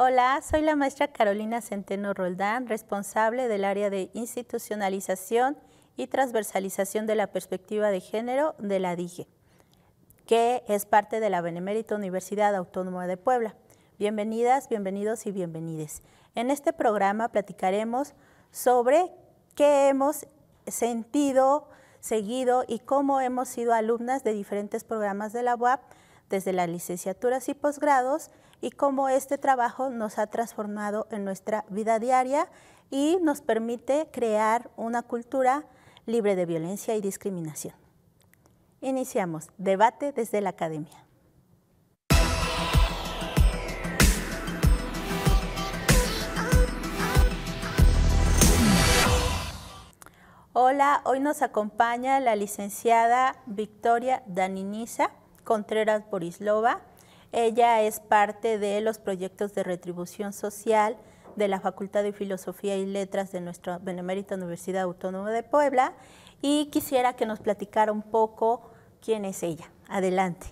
Hola, soy la maestra Carolina Centeno Roldán, responsable del área de institucionalización y transversalización de la perspectiva de género de la DIGE, que es parte de la Benemérita Universidad Autónoma de Puebla. Bienvenidas, bienvenidos y bienvenides. En este programa platicaremos sobre qué hemos sentido, seguido y cómo hemos sido alumnas de diferentes programas de la UAP, desde las licenciaturas y posgrados, y cómo este trabajo nos ha transformado en nuestra vida diaria y nos permite crear una cultura libre de violencia y discriminación. Iniciamos debate desde la academia. Hola, hoy nos acompaña la licenciada Victoria Daniniza Contreras Borislova, ella es parte de los proyectos de retribución social de la Facultad de Filosofía y Letras de nuestra Benemérita Universidad Autónoma de Puebla y quisiera que nos platicara un poco quién es ella. Adelante.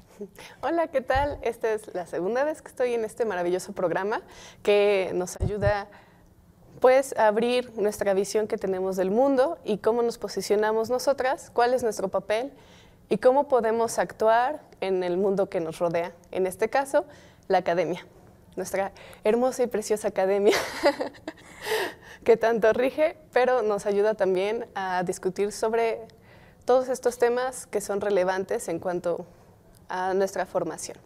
Hola, ¿qué tal? Esta es la segunda vez que estoy en este maravilloso programa que nos ayuda pues a abrir nuestra visión que tenemos del mundo y cómo nos posicionamos nosotras, cuál es nuestro papel y cómo podemos actuar en el mundo que nos rodea, en este caso, la academia, nuestra hermosa y preciosa academia que tanto rige, pero nos ayuda también a discutir sobre todos estos temas que son relevantes en cuanto a nuestra formación.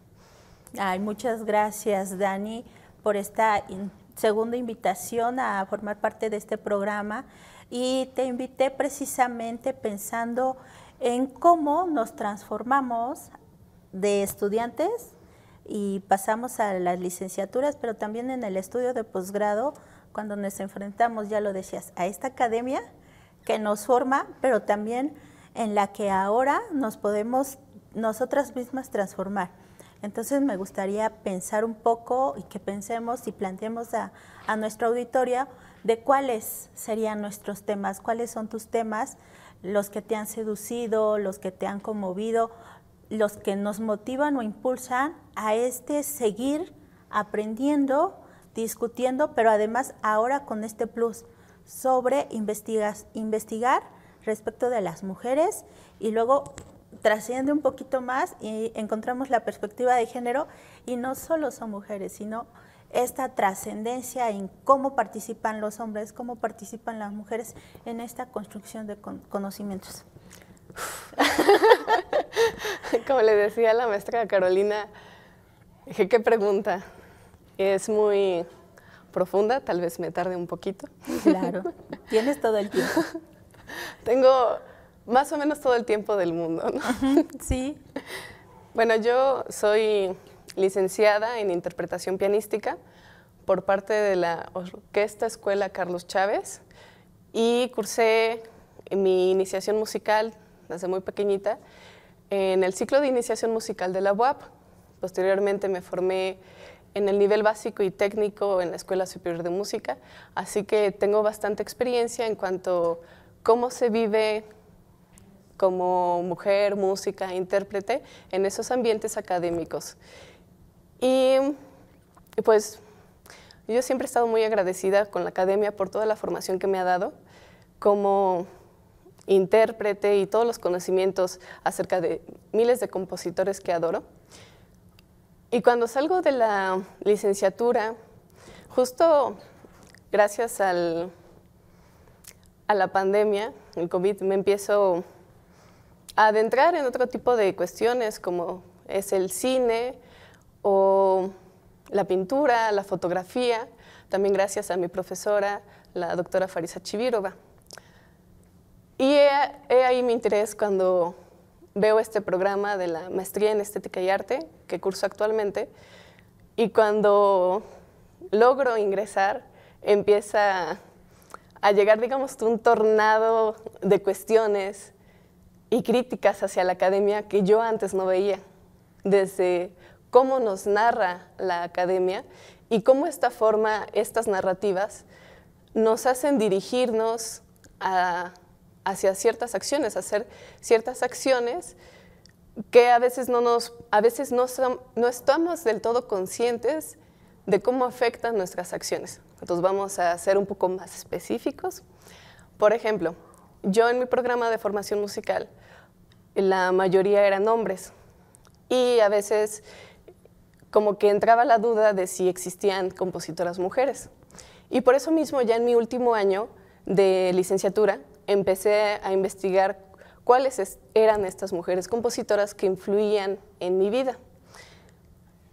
Ay, muchas gracias, Dani, por esta segunda invitación a formar parte de este programa. Y te invité precisamente pensando en cómo nos transformamos de estudiantes y pasamos a las licenciaturas, pero también en el estudio de posgrado, cuando nos enfrentamos, ya lo decías, a esta academia que nos forma, pero también en la que ahora nos podemos nosotras mismas transformar. Entonces me gustaría pensar un poco y que pensemos y planteemos a, a nuestra auditoria de cuáles serían nuestros temas, cuáles son tus temas los que te han seducido, los que te han conmovido, los que nos motivan o impulsan a este seguir aprendiendo, discutiendo, pero además ahora con este plus sobre investigar respecto de las mujeres y luego trasciende un poquito más y encontramos la perspectiva de género y no solo son mujeres, sino esta trascendencia en cómo participan los hombres, cómo participan las mujeres en esta construcción de conocimientos. Como le decía la maestra Carolina, dije, qué pregunta. Es muy profunda, tal vez me tarde un poquito. Claro, tienes todo el tiempo. Tengo más o menos todo el tiempo del mundo, ¿no? Sí. Bueno, yo soy licenciada en interpretación pianística por parte de la Orquesta Escuela Carlos Chávez y cursé mi iniciación musical desde muy pequeñita en el ciclo de iniciación musical de la UAP. Posteriormente me formé en el nivel básico y técnico en la Escuela Superior de Música, así que tengo bastante experiencia en cuanto a cómo se vive como mujer, música, intérprete en esos ambientes académicos. Y, pues yo siempre he estado muy agradecida con la academia por toda la formación que me ha dado como intérprete y todos los conocimientos acerca de miles de compositores que adoro. Y cuando salgo de la licenciatura, justo gracias al, a la pandemia, el COVID, me empiezo a adentrar en otro tipo de cuestiones como es el cine, o la pintura, la fotografía, también gracias a mi profesora, la doctora Farisa Chivirova. Y he, ahí mi interés cuando veo este programa de la maestría en estética y arte que curso actualmente y cuando logro ingresar empieza a llegar, digamos, un tornado de cuestiones y críticas hacia la academia que yo antes no veía, desde cómo nos narra la academia y cómo esta forma, estas narrativas, nos hacen dirigirnos hacia ciertas acciones, hacer ciertas acciones que a veces no, nos, a veces no, no estamos del todo conscientes de cómo afectan nuestras acciones. Entonces vamos a ser un poco más específicos. Por ejemplo, yo en mi programa de formación musical, la mayoría eran hombres y a veces como que entraba la duda de si existían compositoras mujeres. Y por eso mismo, ya en mi último año de licenciatura, empecé a investigar cuáles eran estas mujeres compositoras que influían en mi vida.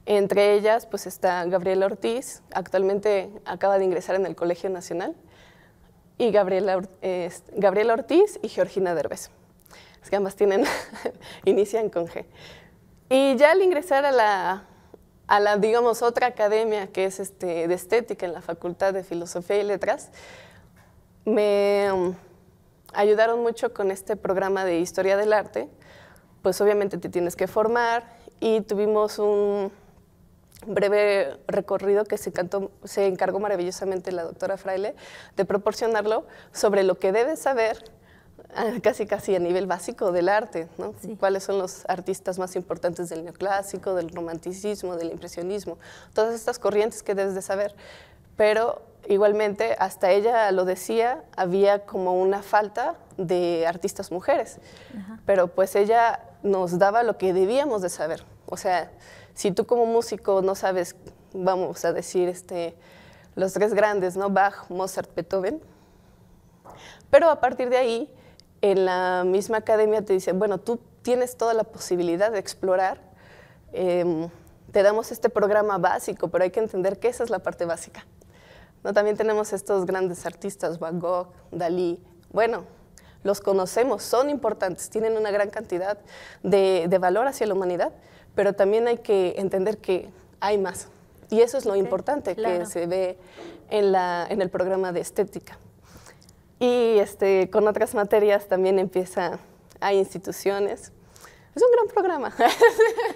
Entre ellas, pues está Gabriela Ortiz, actualmente acaba de ingresar en el Colegio Nacional, y Gabriela, Gabriela Ortiz y Georgina Derbez. Es que ambas tienen, inician con G. Y ya al ingresar a la a la, digamos, otra academia que es este, de estética en la Facultad de Filosofía y Letras, me um, ayudaron mucho con este programa de historia del arte. Pues obviamente te tienes que formar y tuvimos un breve recorrido que se, se encargó maravillosamente la doctora Fraile de proporcionarlo sobre lo que debes saber casi casi a nivel básico del arte, ¿no? ¿Cuáles son los artistas más importantes del neoclásico, del romanticismo, del impresionismo? Todas estas corrientes que debes de saber. Pero igualmente, hasta ella lo decía, había como una falta de artistas mujeres. Pero pues ella nos daba lo que debíamos de saber. O sea, si tú como músico no sabes, vamos a decir, este, los tres grandes, ¿no? Bach, Mozart, Beethoven. Pero a partir de ahí en la misma academia te dicen, bueno, tú tienes toda la posibilidad de explorar, em, te damos este programa básico, pero hay que entender que esa es la parte básica. ¿No? También tenemos estos grandes artistas, Van Gogh, Dalí, bueno, los conocemos, son importantes, tienen una gran cantidad de, valor hacia la humanidad, pero también hay que entender que hay más. Y eso es lo importante que se ve en el programa de estética. Y este, con otras materias también empieza a instituciones. Es un gran programa.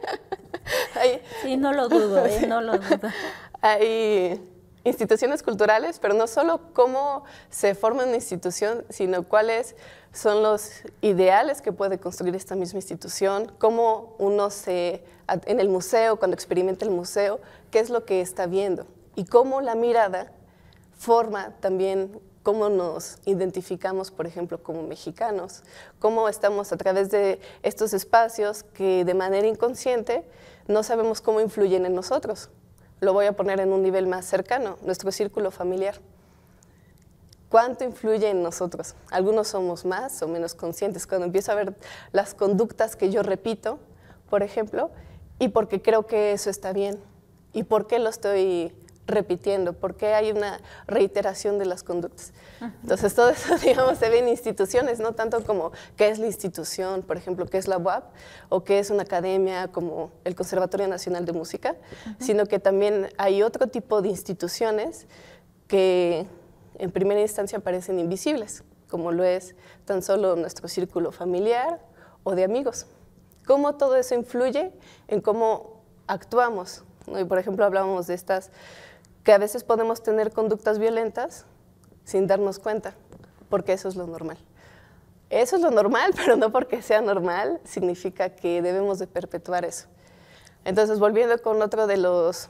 hay, sí, no lo dudo, ¿eh? no lo dudo. Hay instituciones culturales, pero no solo cómo se forma una institución, sino cuáles son los ideales que puede construir esta misma institución, cómo uno se, en el museo, cuando experimenta el museo, qué es lo que está viendo y cómo la mirada forma también cómo nos identificamos, por ejemplo, como mexicanos, cómo estamos a través de estos espacios que de manera inconsciente no sabemos cómo influyen en nosotros. Lo voy a poner en un nivel más cercano, nuestro círculo familiar. ¿Cuánto influye en nosotros? Algunos somos más o menos conscientes. Cuando empiezo a ver las conductas que yo repito, por ejemplo, y porque creo que eso está bien, y por qué lo estoy repitiendo, porque hay una reiteración de las conductas. Entonces, todo eso, digamos, se ve en instituciones, no tanto como qué es la institución, por ejemplo, qué es la UAP o qué es una academia como el Conservatorio Nacional de Música, sino que también hay otro tipo de instituciones que en primera instancia parecen invisibles, como lo es tan solo nuestro círculo familiar o de amigos. Cómo todo eso influye en cómo actuamos. Y por ejemplo, hablábamos de estas que a veces podemos tener conductas violentas sin darnos cuenta, porque eso es lo normal. Eso es lo normal, pero no porque sea normal significa que debemos de perpetuar eso. Entonces, volviendo con otro de los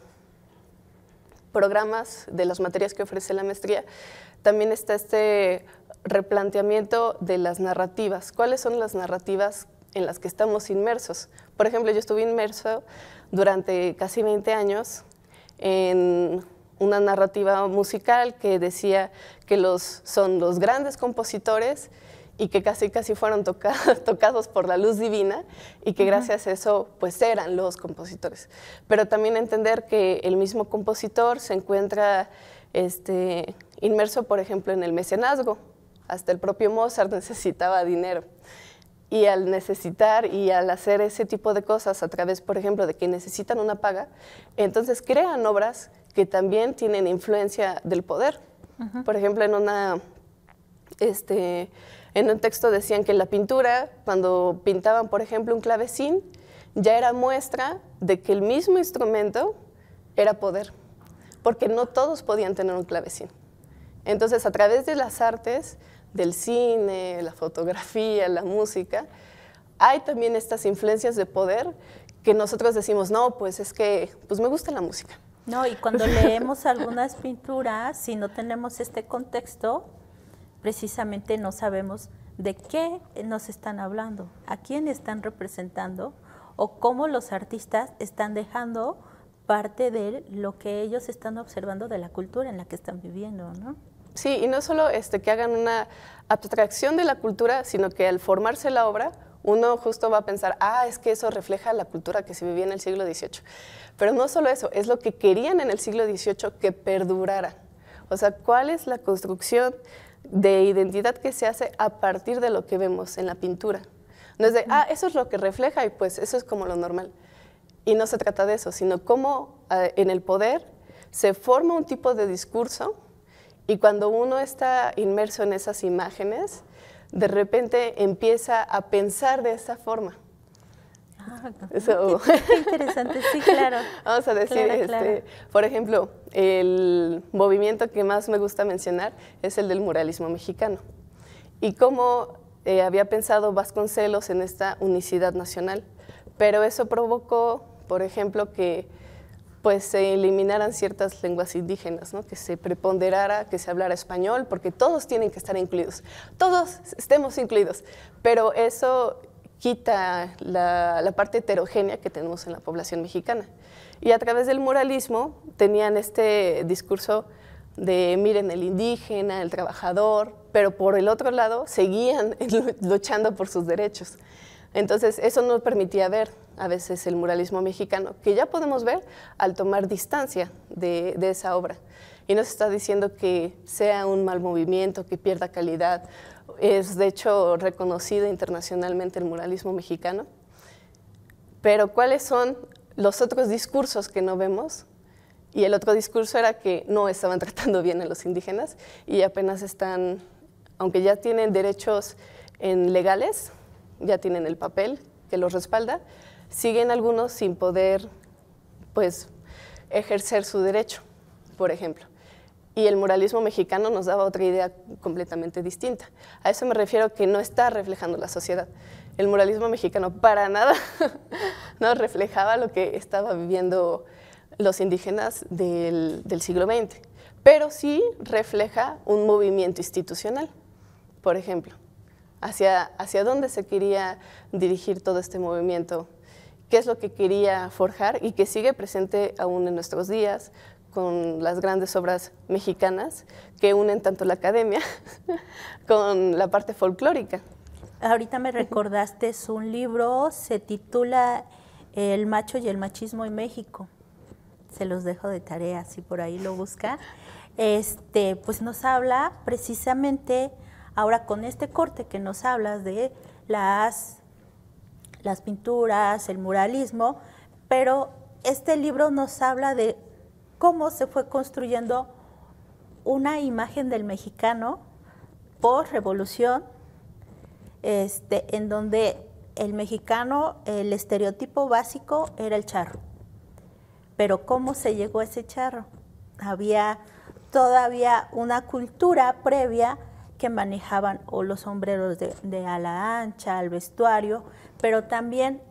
programas, de las materias que ofrece la maestría, también está este replanteamiento de las narrativas. ¿Cuáles son las narrativas en las que estamos inmersos? Por ejemplo, yo estuve inmerso durante casi 20 años en una narrativa musical que decía que los, son los grandes compositores y que casi casi fueron tocados por la luz divina y que gracias a eso pues eran los compositores. Pero también entender que el mismo compositor se encuentra este, inmerso, por ejemplo, en el mecenazgo. Hasta el propio Mozart necesitaba dinero. Y al necesitar y al hacer ese tipo de cosas a través, por ejemplo, de que necesitan una paga, entonces crean obras que también tienen influencia del poder. Por ejemplo, este, en un texto decían que la pintura, cuando pintaban, por ejemplo, un clavecín, ya era muestra de que el mismo instrumento era poder, porque no todos podían tener un clavecín. Entonces, a través de las artes, del cine, la fotografía, la música, hay también estas influencias de poder que nosotros decimos, no, pues es que pues me gusta la música, no, y cuando leemos algunas pinturas, si no tenemos este contexto, precisamente no sabemos de qué nos están hablando, a quién están representando o cómo los artistas están dejando parte de lo que ellos están observando de la cultura en la que están viviendo, ¿no? Sí, y no solo este, que hagan una abstracción de la cultura, sino que al formarse la obra uno justo va a pensar, ah, es que eso refleja la cultura que se vivía en el siglo XVIII. Pero no solo eso, es lo que querían en el siglo XVIII que perdurara. O sea, ¿cuál es la construcción de identidad que se hace a partir de lo que vemos en la pintura? No es de, ah, eso es lo que refleja y pues eso es como lo normal. Y no se trata de eso, sino cómo ah, en el poder se forma un tipo de discurso y cuando uno está inmerso en esas imágenes, de repente empieza a pensar de esa forma. Ah, qué, interesante, sí, claro. Vamos a decir, este, por ejemplo, el movimiento que más me gusta mencionar es el del muralismo mexicano. Y cómo eh, había pensado Vasconcelos en esta unicidad nacional, pero eso provocó, por ejemplo, que pues se eliminaran ciertas lenguas indígenas, que se preponderara, que se hablara español, porque todos tienen que estar incluidos, todos estemos incluidos, pero eso quita la, parte heterogénea que tenemos en la población mexicana. Y a través del muralismo tenían este discurso de miren el indígena, el trabajador, pero por el otro lado seguían luchando por sus derechos. Entonces eso no permitía ver, a veces el muralismo mexicano, que ya podemos ver al tomar distancia de, esa obra. Y nos está diciendo que sea un mal movimiento, que pierda calidad. Es de hecho reconocido internacionalmente el muralismo mexicano. Pero ¿cuáles son los otros discursos que no vemos? Y el otro discurso era que no estaban tratando bien a los indígenas y apenas están, aunque ya tienen derechos legales, ya tienen el papel que los respalda, siguen algunos sin poder pues, ejercer su derecho, por ejemplo. Y el moralismo mexicano nos daba otra idea completamente distinta. A eso me refiero que no está reflejando la sociedad. El moralismo mexicano para nada no reflejaba lo que estaba viviendo los indígenas del, del siglo XX, pero sí refleja un movimiento institucional, por ejemplo. Hacia, hacia dónde se quería dirigir todo este movimiento qué es lo que quería forjar y que sigue presente aún en nuestros días con las grandes obras mexicanas que unen tanto la academia con la parte folclórica. Ahorita me recordaste, un libro, se titula El macho y el machismo en México. Se los dejo de tarea, si por ahí lo busca. Este, pues nos habla precisamente ahora con este corte que nos hablas de las las pinturas, el muralismo, pero este libro nos habla de cómo se fue construyendo una imagen del mexicano por revolución, este, en donde el mexicano, el estereotipo básico era el charro. Pero ¿cómo se llegó a ese charro? Había todavía una cultura previa que manejaban o los sombreros de, de ala ancha, al vestuario, pero también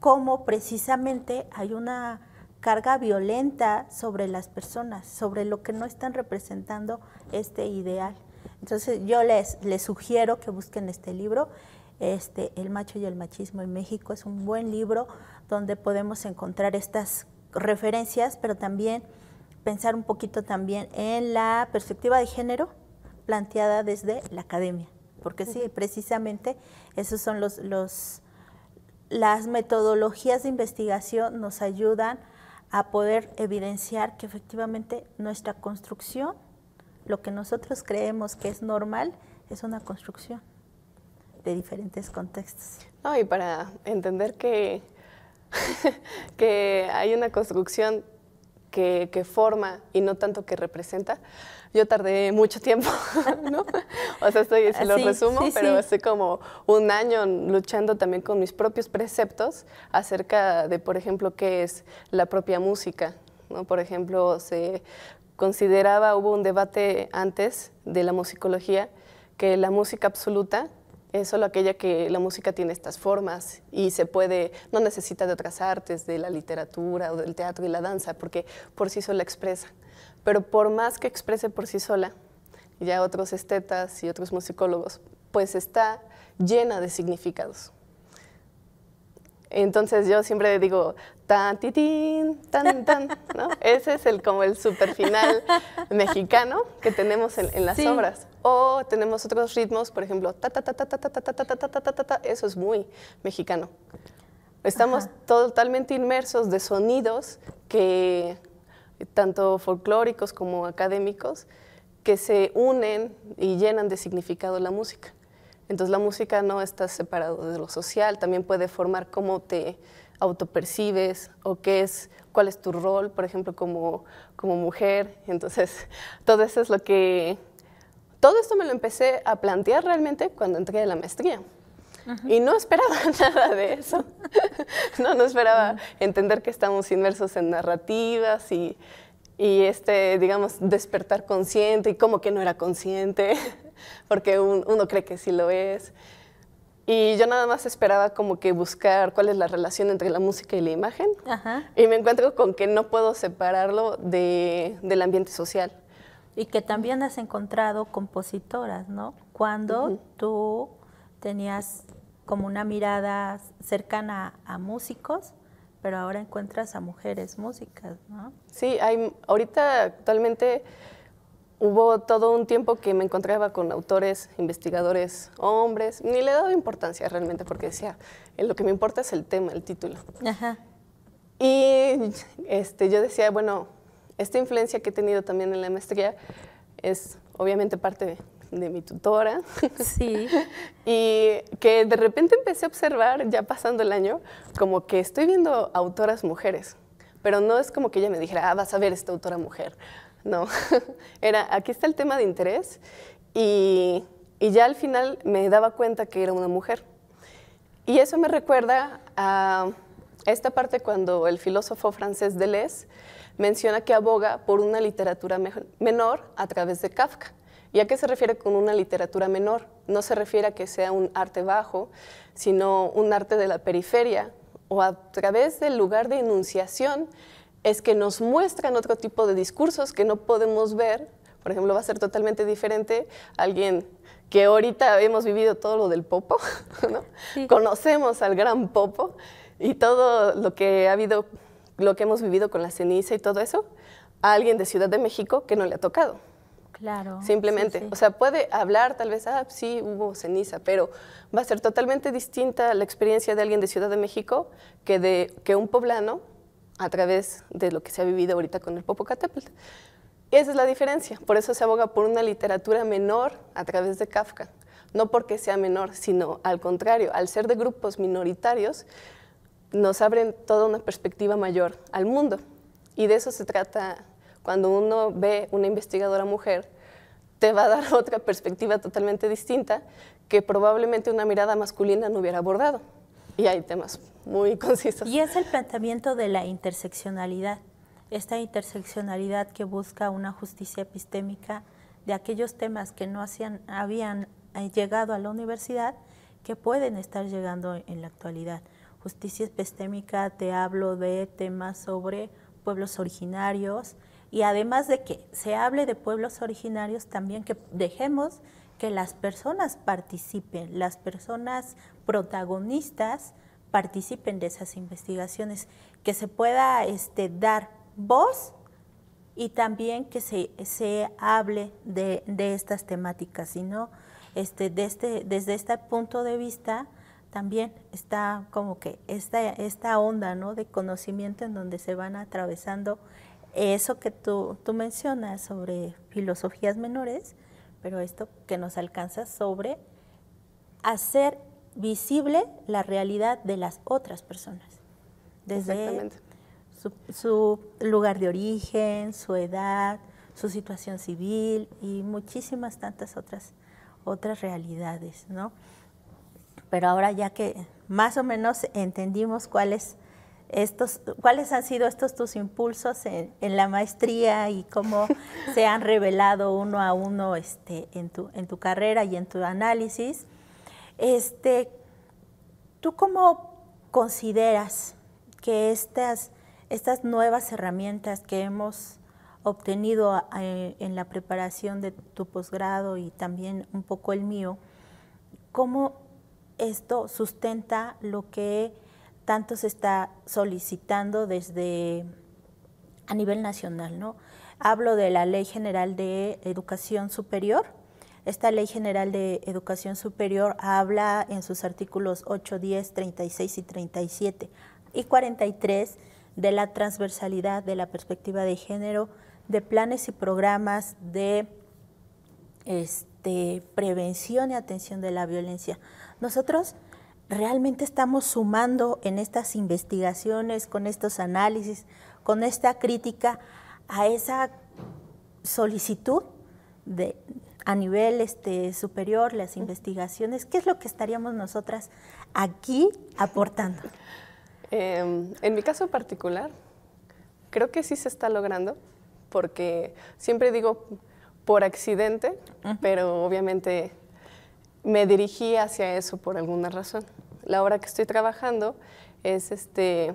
cómo precisamente hay una carga violenta sobre las personas, sobre lo que no están representando este ideal. Entonces yo les, les sugiero que busquen este libro, este, El macho y el machismo en México. Es un buen libro donde podemos encontrar estas referencias, pero también pensar un poquito también en la perspectiva de género, planteada desde la academia, porque sí, precisamente esos son los, los las metodologías de investigación nos ayudan a poder evidenciar que efectivamente nuestra construcción, lo que nosotros creemos que es normal, es una construcción de diferentes contextos. No, y para entender que, que hay una construcción que forma y no tanto que representa, yo tardé mucho tiempo, ¿no? O sea, si lo resumo, pero hace como un año luchando también con mis propios preceptos acerca de, por ejemplo, qué es la propia música, ¿no? Por ejemplo, se consideraba, hubo un debate antes de la musicología, que la música absoluta es solo aquella que la música tiene estas formas y se puede, no necesita de otras artes, de la literatura o del teatro y la danza, porque por sí sola expresa. Pero por más que exprese por sí sola, ya otros estetas y otros musicólogos, pues está llena de significados. Entonces yo siempre digo, tan, titín, tan, tan, ¿no? Ese es el, como el super final mexicano que tenemos en, las obras. O tenemos otros ritmos, por ejemplo, ta, ta, ta, ta, ta, ta, ta, ta, ta, ta, ta, ta, eso es muy mexicano. Estamos totalmente inmersos de sonidos que tanto folclóricos como académicos, que se unen y llenan de significado la música. Entonces la música no está separada de lo social, también puede formar cómo te autopercibes o qué es, cuál es tu rol, por ejemplo, como, mujer. Entonces, todo eso es lo que... Todo esto me lo empecé a plantear realmente cuando entré a la maestría. Y no esperaba nada de eso. no, no esperaba entender que estamos inmersos en narrativas y, y, este, digamos, despertar consciente y como que no era consciente, porque uno cree que sí lo es. Y yo nada más esperaba como que buscar cuál es la relación entre la música y la imagen. Y me encuentro con que no puedo separarlo de, del ambiente social. Y que también has encontrado compositoras, ¿no? Cuando tú tenías como una mirada cercana a músicos, pero ahora encuentras a mujeres músicas, ¿no? Sí, hay, ahorita actualmente hubo todo un tiempo que me encontraba con autores, investigadores, hombres, ni le he dado importancia realmente porque decía, eh, lo que me importa es el tema, el título. Ajá. Y este, yo decía, bueno, esta influencia que he tenido también en la maestría es obviamente parte de, de mi tutora. Sí. y que de repente empecé a observar, ya pasando el año, como que estoy viendo autoras mujeres, pero no es como que ella me dijera, ah, vas a ver esta autora mujer. No, era, aquí está el tema de interés y, y ya al final me daba cuenta que era una mujer. Y eso me recuerda a esta parte cuando el filósofo francés Deleuze menciona que aboga por una literatura menor a través de Kafka. ¿Y a qué se refiere con una literatura menor? No se refiere a que sea un arte bajo, sino un arte de la periferia o a través del lugar de enunciación es que nos muestran otro tipo de discursos que no podemos ver. Por ejemplo, va a ser totalmente diferente alguien que ahorita hemos vivido todo lo del popo, conocemos al gran popo y todo lo que ha habido, lo que hemos vivido con la ceniza y todo eso, a alguien de Ciudad de México que no le ha tocado. Claro. Simplemente. O sea, puede hablar tal vez, ah, sí, hubo ceniza, pero va a ser totalmente distinta la experiencia de alguien de Ciudad de México que de que un poblano a través de lo que se ha vivido ahorita con el Popocatépetl. Y esa es la diferencia. Por eso se aboga por una literatura menor a través de Kafka. No porque sea menor, sino al contrario, al ser de grupos minoritarios, nos abren toda una perspectiva mayor al mundo. Y de eso se trata cuando uno ve una investigadora mujer, te va a dar otra perspectiva totalmente distinta que probablemente una mirada masculina no hubiera abordado. Y hay temas muy concisos. Y es el planteamiento de la interseccionalidad, esta interseccionalidad que busca una justicia epistémica de aquellos temas que no hacían, habían eh, llegado a la universidad, que pueden estar llegando en la actualidad. Justicia epistémica, te hablo de temas sobre pueblos originarios, y además de que se hable de pueblos originarios, también que dejemos que las personas participen, las personas protagonistas participen de esas investigaciones, que se pueda este, dar voz y también que se, se hable de, estas temáticas, sino este, desde, este, desde este punto de vista también está como que esta, esta onda ¿no? de conocimiento en donde se van atravesando eso que tú, mencionas sobre filosofías menores, pero esto que nos alcanza sobre hacer visible la realidad de las otras personas, desde su, lugar de origen, su edad, su situación civil y muchísimas tantas otras, otras realidades, ¿no? Pero ahora ya que más o menos entendimos cuál es estos, cuáles han sido estos tus impulsos en, la maestría y cómo se han revelado uno a uno este, en, tu, carrera y en tu análisis. Este, ¿Tú cómo consideras que estas, estas nuevas herramientas que hemos obtenido eh, en la preparación de tu posgrado y también un poco el mío, cómo esto sustenta lo que tanto se está solicitando desde a nivel nacional, ¿no? Hablo de la Ley General de Educación Superior. Esta Ley General de Educación Superior habla en sus artículos 8, 10, 36 y 37 y 43 de la transversalidad de la perspectiva de género de planes y programas de este, prevención y atención de la violencia. Nosotros realmente estamos sumando en estas investigaciones, con estos análisis, con esta crítica a esa solicitud de, a nivel este, superior, las investigaciones, ¿qué es lo que estaríamos nosotras aquí aportando? Em, en mi caso particular, creo que sí se está logrando, porque siempre digo por accidente, pero obviamente me dirigí hacia eso por alguna razón. La obra que estoy trabajando es este,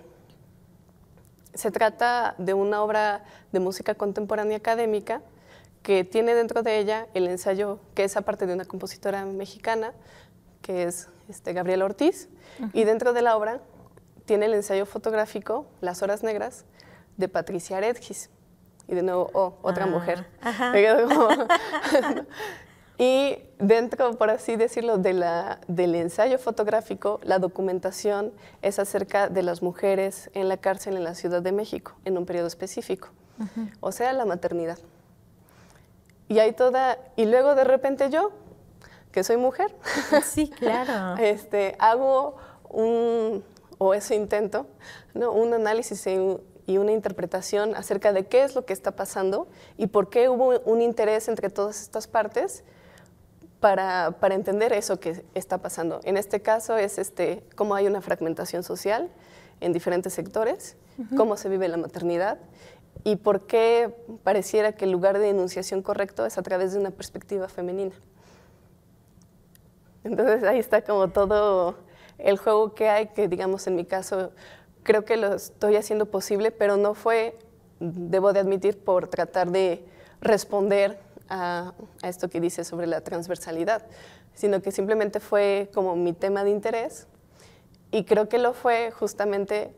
se trata de una obra de música contemporánea académica que tiene dentro de ella el ensayo que es aparte de una compositora mexicana, que es este, Gabriela Ortiz, y dentro de la obra tiene el ensayo fotográfico Las Horas Negras de Patricia Aredgis. Y de nuevo, oh, otra ah, mujer. Y dentro, por así decirlo, del ensayo fotográfico, la documentación es acerca de las mujeres en la cárcel en la Ciudad de México, en un periodo específico, o sea, la maternidad. Y hay toda, y luego de repente yo, que soy mujer, sí, claro. este, hago un, o ese intento, ¿no? un análisis y una interpretación acerca de qué es lo que está pasando y por qué hubo un interés entre todas estas partes para, entender eso que está pasando. En este caso es este, cómo hay una fragmentación social en diferentes sectores, cómo se vive la maternidad y por qué pareciera que el lugar de enunciación correcto es a través de una perspectiva femenina. Entonces ahí está como todo el juego que hay, que digamos en mi caso creo que lo estoy haciendo posible, pero no fue, debo de admitir, por tratar de responder a, esto que dice sobre la transversalidad, sino que simplemente fue como mi tema de interés y creo que lo fue justamente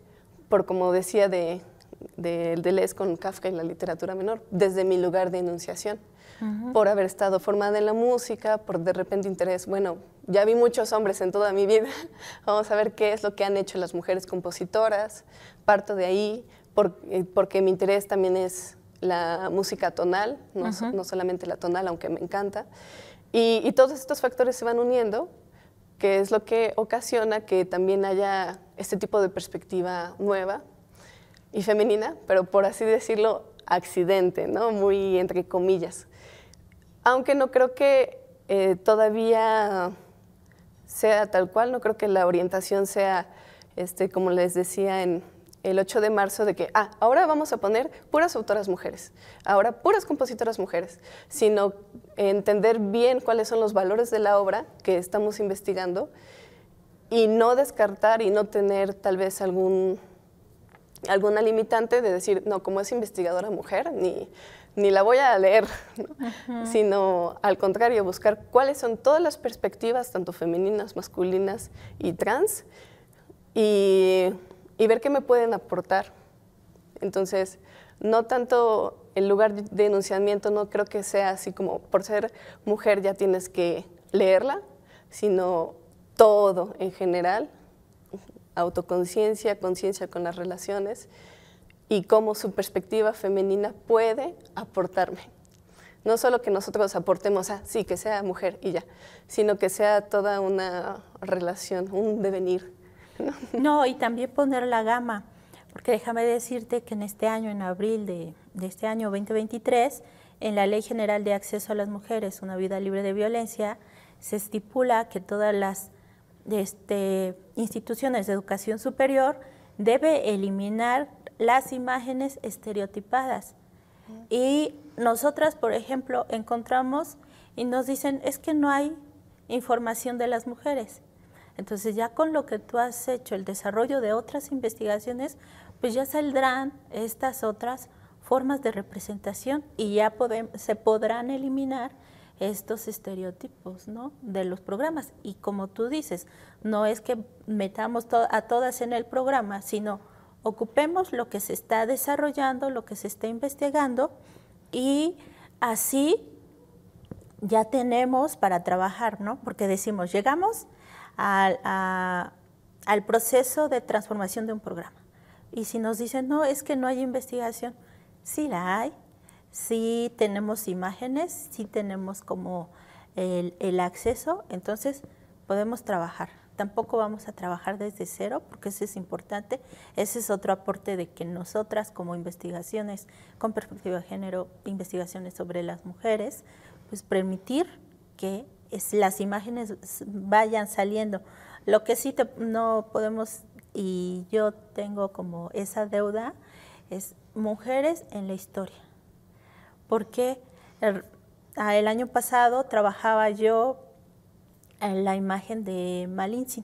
por, como decía, de, de Deleuze con Kafka y la literatura menor, desde mi lugar de enunciación, por haber estado formada en la música, por de repente interés, bueno, ya vi muchos hombres en toda mi vida, vamos a ver qué es lo que han hecho las mujeres compositoras, parto de ahí, eh, porque mi interés también es la música tonal, no, solamente la tonal, aunque me encanta. Y, todos estos factores se van uniendo, que es lo que ocasiona que también haya este tipo de perspectiva nueva y femenina, pero por así decirlo, accidente, ¿no? Muy entre comillas. Aunque no creo que eh, todavía sea tal cual, no creo que la orientación sea, este, como les decía en, el 8 de marzo de que, ah, ahora vamos a poner puras autoras mujeres, ahora puras compositoras mujeres, sino entender bien cuáles son los valores de la obra que estamos investigando y no descartar y no tener tal vez algún, alguna limitante de decir, no, como es investigadora mujer, ni, la voy a leer, sino al contrario, buscar cuáles son todas las perspectivas, tanto femeninas, masculinas y trans, y y ver qué me pueden aportar. Entonces, no tanto el lugar de enunciamiento, no creo que sea así como por ser mujer ya tienes que leerla, sino todo en general, autoconciencia, conciencia con las relaciones y cómo su perspectiva femenina puede aportarme. No solo que nosotros aportemos a, ah, sí, que sea mujer y ya, sino que sea toda una relación, un devenir. ¿no? y también poner la gama, porque déjame decirte que en este año, en abril de, este año 2023, en la Ley General de Acceso a las Mujeres, una vida libre de violencia, se estipula que todas las este, instituciones de educación superior debe eliminar las imágenes estereotipadas. Mm. Y nosotras, por ejemplo, encontramos y nos dicen, es que no hay información de las mujeres. Entonces ya con lo que tú has hecho, el desarrollo de otras investigaciones, pues ya saldrán estas otras formas de representación y ya se podrán eliminar estos estereotipos ¿no? de los programas. Y como tú dices, no es que metamos a todas en el programa, sino ocupemos lo que se está desarrollando, lo que se está investigando y así ya tenemos para trabajar, ¿no? Porque decimos, llegamos al, al proceso de transformación de un programa. Y si nos dicen, no, es que no hay investigación, sí la hay, sí tenemos imágenes, sí tenemos como el, el acceso, entonces podemos trabajar. Tampoco vamos a trabajar desde cero, porque eso es importante. Ese es otro aporte de que nosotras como investigaciones con perspectiva de género, investigaciones sobre las mujeres, pues permitir que las imágenes vayan saliendo. Lo que sí no podemos, y yo tengo como esa deuda, es mujeres en la historia. Porque ah, el, año pasado trabajaba yo en la imagen de Malinche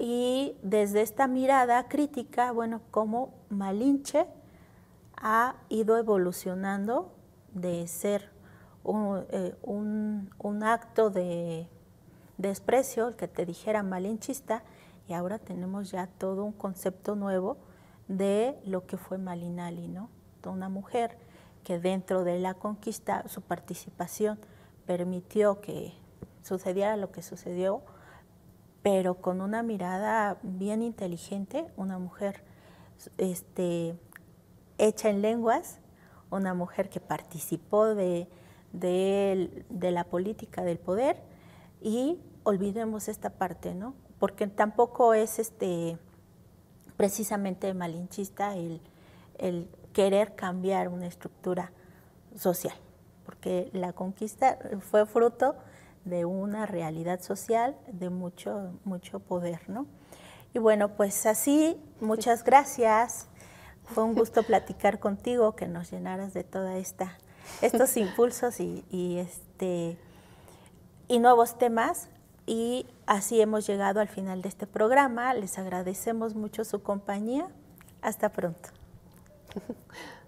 y desde esta mirada crítica, bueno, como Malinche ha ido evolucionando de ser eh, un, acto de desprecio, que te dijera malinchista, y ahora tenemos ya todo un concepto nuevo de lo que fue Malinali, ¿no? una mujer que dentro de la conquista su participación permitió que sucediera lo que sucedió, pero con una mirada bien inteligente, una mujer este, hecha en lenguas, una mujer que participó de, de, la política, del poder, y olvidemos esta parte, ¿no? Porque tampoco es este precisamente malinchista el, querer cambiar una estructura social, porque la conquista fue fruto de una realidad social de mucho, mucho poder, ¿no? Y bueno, pues así, muchas gracias. Fue un gusto platicar contigo, que nos llenaras de toda esta estos impulsos y, este, y nuevos temas. Y así hemos llegado al final de este programa. Les agradecemos mucho su compañía. Hasta pronto.